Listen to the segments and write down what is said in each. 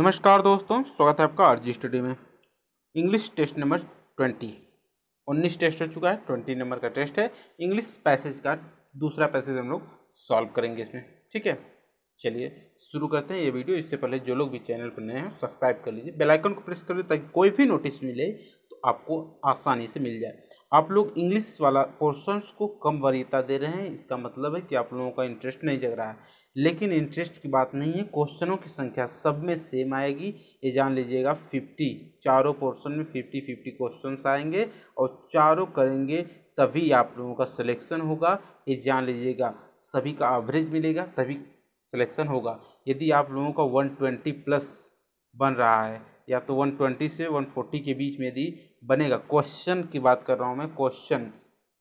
नमस्कार दोस्तों स्वागत है आपका आर जी स्टडी में इंग्लिश टेस्ट नंबर ट्वेंटी उन्नीस टेस्ट हो चुका है ट्वेंटी नंबर का टेस्ट है इंग्लिश पैसेज का दूसरा पैसेज हम लोग सॉल्व करेंगे इसमें ठीक है चलिए शुरू करते हैं ये वीडियो इससे पहले जो लोग भी चैनल पर नए हैं सब्सक्राइब कर लीजिए बेलाइकन को प्रेस कर लीजिए ताकि कोई भी नोटिस मिले तो आपको आसानी से मिल जाए आप लोग इंग्लिश वाला पोर्शंस को कम वरीयता दे रहे हैं इसका मतलब है कि आप लोगों का इंटरेस्ट नहीं जग रहा है लेकिन इंटरेस्ट की बात नहीं है क्वेश्चनों की संख्या सब में सेम आएगी ये जान लीजिएगा फिफ्टी चारों पोर्शन में फिफ्टी फिफ्टी क्वेश्चन आएंगे और चारों करेंगे तभी आप लोगों का सिलेक्शन होगा ये जान लीजिएगा सभी का एवरेज मिलेगा तभी सिलेक्शन होगा यदि आप लोगों का वन ट्वेंटी प्लस बन रहा है या तो वन ट्वेंटी से वन फोर्टी के बीच में यदि बनेगा क्वेश्चन की बात कर रहा हूँ मैं क्वेश्चन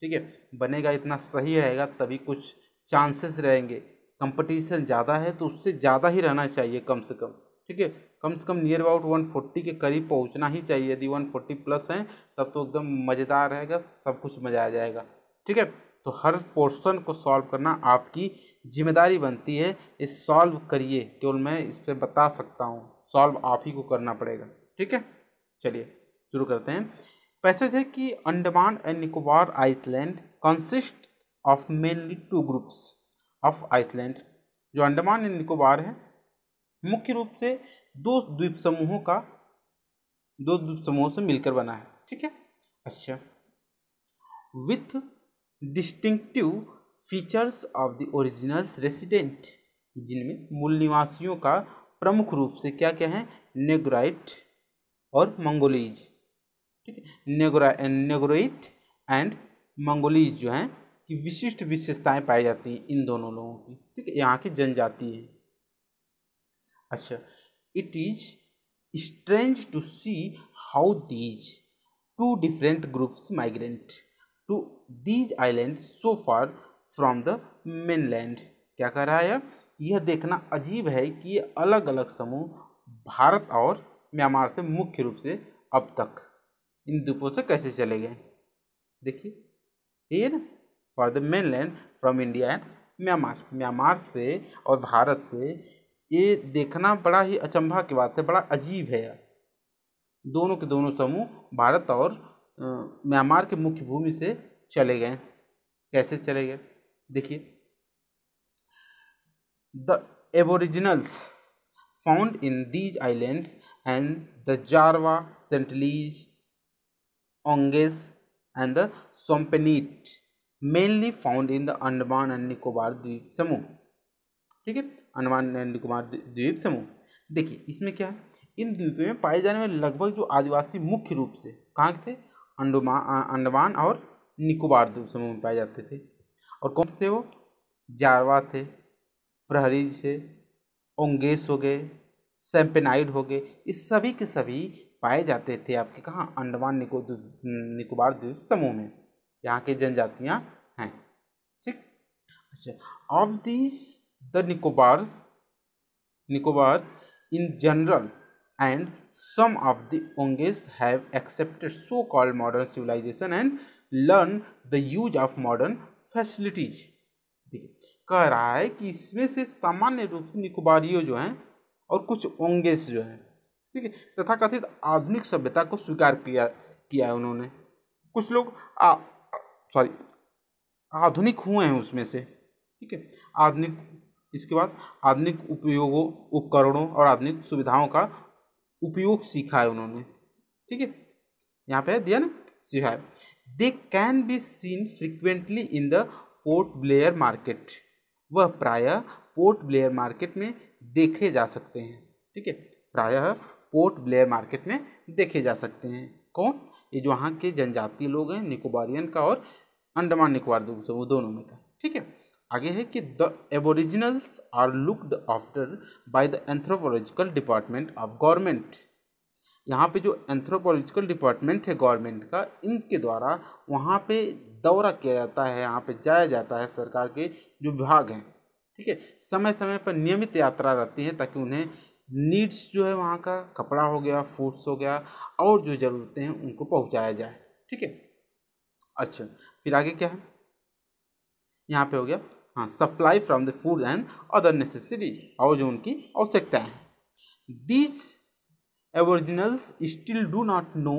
ठीक है बनेगा इतना सही रहेगा तभी कुछ चांसेस रहेंगे कंपटीशन ज़्यादा है तो उससे ज़्यादा ही रहना चाहिए कम से कम ठीक है कम से कम नियर अबाउट वन फोर्टी के करीब पहुंचना ही चाहिए यदि वन फोर्टी प्लस हैं तब तो एकदम मज़ेदार रहेगा सब कुछ मज़ा आ जाएगा ठीक है तो हर पोर्शन को सॉल्व करना आपकी जिम्मेदारी बनती है इस सॉल्व करिए केवल मैं इस पर बता सकता हूँ सॉल्व आप ही को करना पड़ेगा ठीक है चलिए शुरू करते हैं पैसेज है कि Andaman and Nicobar island consist of mainly two groups of island जो अंडमान एंड निकोबार है मुख्य रूप से दो द्वीप समूहों का दो द्वीप समूहों से मिलकर बना है ठीक है अच्छा with distinctive features of the originals resident जिनमें मूल निवासियों का प्रमुख रूप से क्या क्या है नेगोराइट और मंगोलीज ठीक है नेगोरा नेगोराइट एंड मंगोलीज जो हैं कि विशिष्ट विशेषताएं पाई जाती हैं इन दोनों लोगों की ठीक है यहाँ की जनजाति है अच्छा it is strange to see how these two different groups migrant to these island so far from the mainland क्या कह रहा है यह देखना अजीब है कि ये अलग अलग समूह भारत और म्यांमार से मुख्य रूप से अब तक इन द्वीपों से कैसे चले गए देखिए ये ना for the mainland from India and Myanmar Myanmar से और भारत से ये देखना बड़ा ही अचंभा की बात है बड़ा अजीब है दोनों के दोनों समूह भारत और म्यांमार के मुख्य भूमि से चले गए कैसे चले गए देखिए the aboriginals found in these islands and the Jarawa Sentinelese Onges and the Shompen mainly found in the Andaman and Nicobar द्वीप समूह ठीक है अंडमान एंड निकोबार द्वीप समूह देखिए इसमें क्या है इन द्वीपों में पाए जाने वाले लगभग जो आदिवासी मुख्य रूप से कहाँ के थे अंडमान अंडमान और निकोबार द्वीप समूह में पाए जाते थे और कौन थे वो जारवा थे प्रहरीज थे ओंगेस हो गए सेम्पेनाइड हो गए इस सभी के सभी पाए जाते थे आपके कहाँ अंडमान निको निकोबार द्वीप समूह में यहाँ की जनजातियाँ हैं ठीक अच्छा of this the Nicobar Nicobar in general and some of the Onges have accepted so called modern civilisation and learn the use of modern facilities देखिए कह रहा है कि इसमें से सामान्य रूप से निकोबारियों जो हैं और कुछ ओंगेस जो हैं ठीक है तथा कथित आधुनिक सभ्यता को स्वीकार किया किया है उन्होंने कुछ लोग सॉरी आधुनिक हुए हैं उसमें से ठीक है आधुनिक इसके बाद आधुनिक उपयोगों उपकरणों और आधुनिक सुविधाओं का उपयोग सीखा है उन्होंने ठीक है यहाँ पे दिया ना सीखा है they can be seen frequently in the Port Blair market वह प्रायः पोर्ट ब्लेयर मार्केट में देखे जा सकते हैं ठीक है प्रायः पोर्ट ब्लेयर मार्केट में देखे जा सकते हैं कौन ये जो वहाँ के जनजातीय लोग हैं निकोबारियन का और अंडमान निकोबार वो दोनों में का ठीक है आगे है कि the aboriginals are looked after by the anthropological department of government यहाँ पे जो एंथ्रोपोलॉजिकल डिपार्टमेंट है गवर्नमेंट का इनके द्वारा वहाँ पे दौरा किया जाता है यहाँ पे जाया जाता है सरकार के जो विभाग हैं ठीक है समय समय पर नियमित यात्रा रहती है ताकि उन्हें नीड्स जो है वहाँ का कपड़ा हो गया फूड्स हो गया और जो ज़रूरतें हैं उनको पहुँचाया जाए ठीक है अच्छा फिर आगे क्या है यहाँ पे हो गया हाँ supply from the food and other necessary और जो उनकी आवश्यकताएं हैं this aboriginals still do not know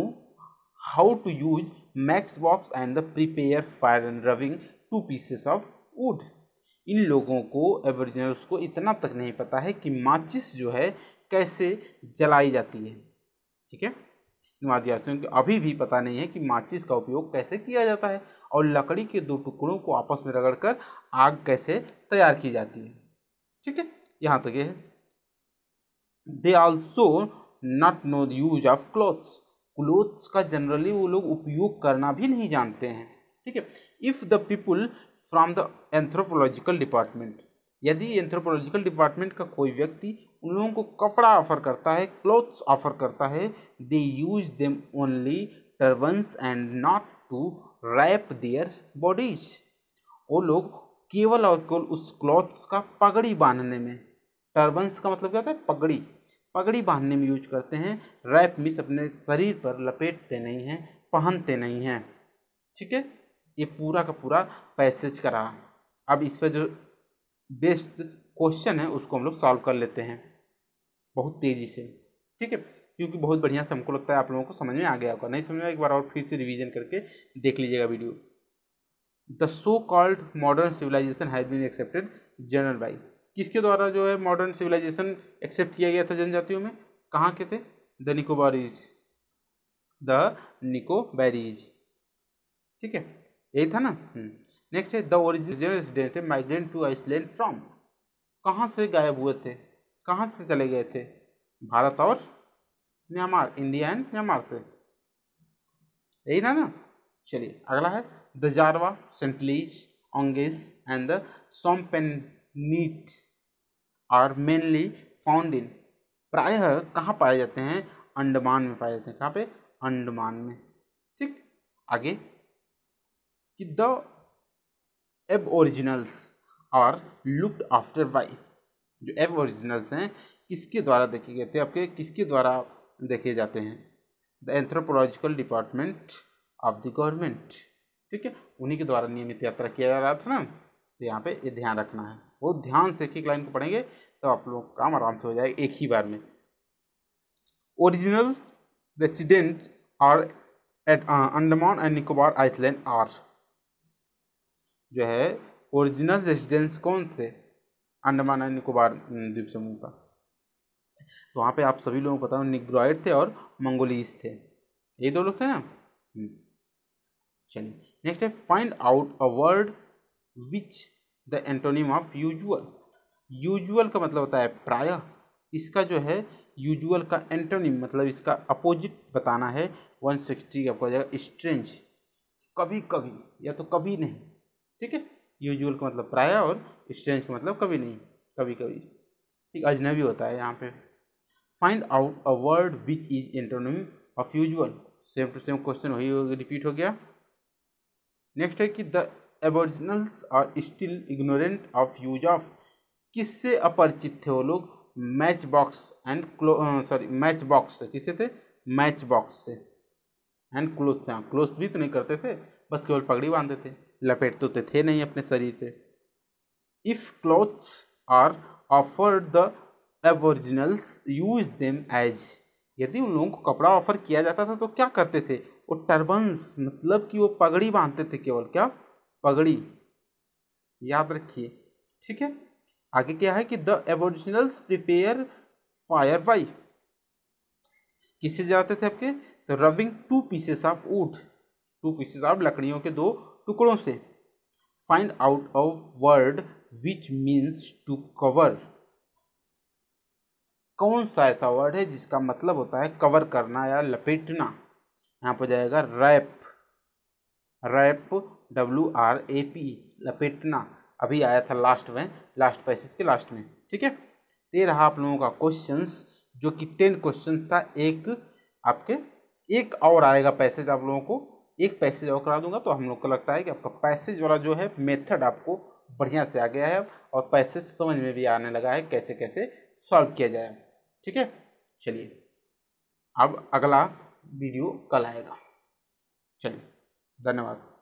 how to use match box and the prepare fire and rubbing two pieces of wood in लोगों को एवरिजिनल्स को इतना तक नहीं पता है कि माचिस जो है कैसे जलाई जाती है ठीक है इन आदिवासियों को अभी भी पता नहीं है कि माचिस का उपयोग कैसे किया जाता है और लकड़ी के दो टुकड़ों को आपस में रगड़कर आग कैसे तैयार की जाती है ठीक है यहाँ तक ये है they also not know the use of clothes clothes का जनरली वो लोग उपयोग करना भी नहीं जानते हैं ठीक है if the people from the anthropological department यदि एंथ्रोपोलॉजिकल डिपार्टमेंट का कोई व्यक्ति उन लोगों को कपड़ा ऑफर करता है क्लोथ्स ऑफर करता है they use them only turbans and not to wrap their bodies वो लोग केवल और केवल उस क्लॉथ्स का पगड़ी बांधने में टर्बन्स का मतलब क्या होता है पगड़ी पगड़ी बांधने में यूज करते हैं रैप मिस अपने शरीर पर लपेटते नहीं हैं पहनते नहीं हैं ठीक है ये पूरा का पूरा पैसेज करा अब इस पर जो बेस्ट क्वेश्चन है उसको हम लोग सॉल्व कर लेते हैं बहुत तेज़ी से ठीक है क्योंकि बहुत बढ़िया से हमको लगता है आप लोगों को समझ में आ गया होगा नहीं समझ में एक बार और फिर से रिवीजन करके देख लीजिएगा video the so called modern civilisation has been accepted general by किसके द्वारा जो है मॉडर्न सिविलाइजेशन एक्सेप्ट किया गया था जनजातियों में कहाँ के थे द निकोबारीज द निकोबैरीज ठीक है यही था ना नेक्स्ट हम्म। है the original student migrant to island from कहाँ से गायब हुए थे कहाँ से चले गए थे भारत और म्यांमार इंडिया एंड म्यांमार से यही था ना चलिए अगला है the Jarawa Sentinelese Onges and the Shompen are mainly found in प्रायः कहाँ पाए जाते हैं अंडमान में पाए जाते हैं कहाँ पे अंडमान में ठीक आगे कि the aboriginals are looked after by जो एब ओरिजिनल्स हैं किसके द्वारा देखे गए थे आपके किसके द्वारा देखे जाते हैं the anthropological department of the government ठीक है उन्हीं के द्वारा नियमित यात्रा किया जा रहा था ना तो यहाँ पे ये ध्यान रखना है बहुत ध्यान से एक एक लाइन को पढ़ेंगे तो आप लोग काम आराम से हो जाएगा एक ही बार में original resident are at Andaman and Nicobar island are जो है ओरिजिनल रेजिडेंस कौन से अंडमान एंड निकोबार द्वीप समूह का तो वहाँ पे आप सभी लोगों को पता हो निग्रॉइड थे और मंगोलीज थे ये दो लोग थे ना हम्म। चलिए नेक्स्ट है find out a word which the antonym of usual usual का मतलब होता है प्राय इसका जो है यूजुअल का एंटोनिम मतलब इसका अपोजिट बताना है वन सिक्सटी आपको जाएगा स्ट्रेंज कभी कभी या तो कभी नहीं ठीक है यूजुअल का मतलब प्राय और स्ट्रेंज का मतलब कभी नहीं कभी कभी ठीक अजनबी होता है यहाँ पे find out a word which is antonym of usual same to same question वही रिपीट हो गया नेक्स्ट है कि the aboriginals are still ignorant of use of किससे अपरिचित थे वो लोग match box and clo sorry match box से किससे थे मैच बॉक्स से एंड क्लोथ से हाँ क्लोथ भी तो नहीं करते थे बस केवल पगड़ी बांधते थे लपेट तो थे नहीं अपने शरीर पे if clothes are offered the aboriginals use them as यदि उन लोगों को कपड़ा ऑफर किया जाता था तो क्या करते थे वो टर्बन्स मतलब कि वो पगड़ी बांधते थे केवल क्या पगड़ी याद रखिए ठीक है आगे क्या है कि the aboriginals prepare fire by किससे जाते थे आपके तो rubbing two pieces of wood two pieces of लकड़ियों के दो टुकड़ों से find out a word which means to cover कौन सा ऐसा वर्ड है जिसका मतलब होता है कवर करना या लपेटना यहाँ पर जाएगा wrap wrap W R A P लपेटना अभी आया था लास्ट में लास्ट पैसेज के लास्ट में ठीक है ये रहा आप लोगों का क्वेश्चंस जो कि टेन क्वेश्चन था एक आपके एक और आएगा पैसेज आप लोगों को एक पैसेज और करा दूंगा तो हम लोग को लगता है कि आपका पैसेज वाला जो है मेथड आपको बढ़िया से आ गया है और पैसेज समझ में भी आने लगा है कैसे कैसे सॉल्व किया जाए ठीक है चलिए अब अगला वीडियो कल आएगा चलिए धन्यवाद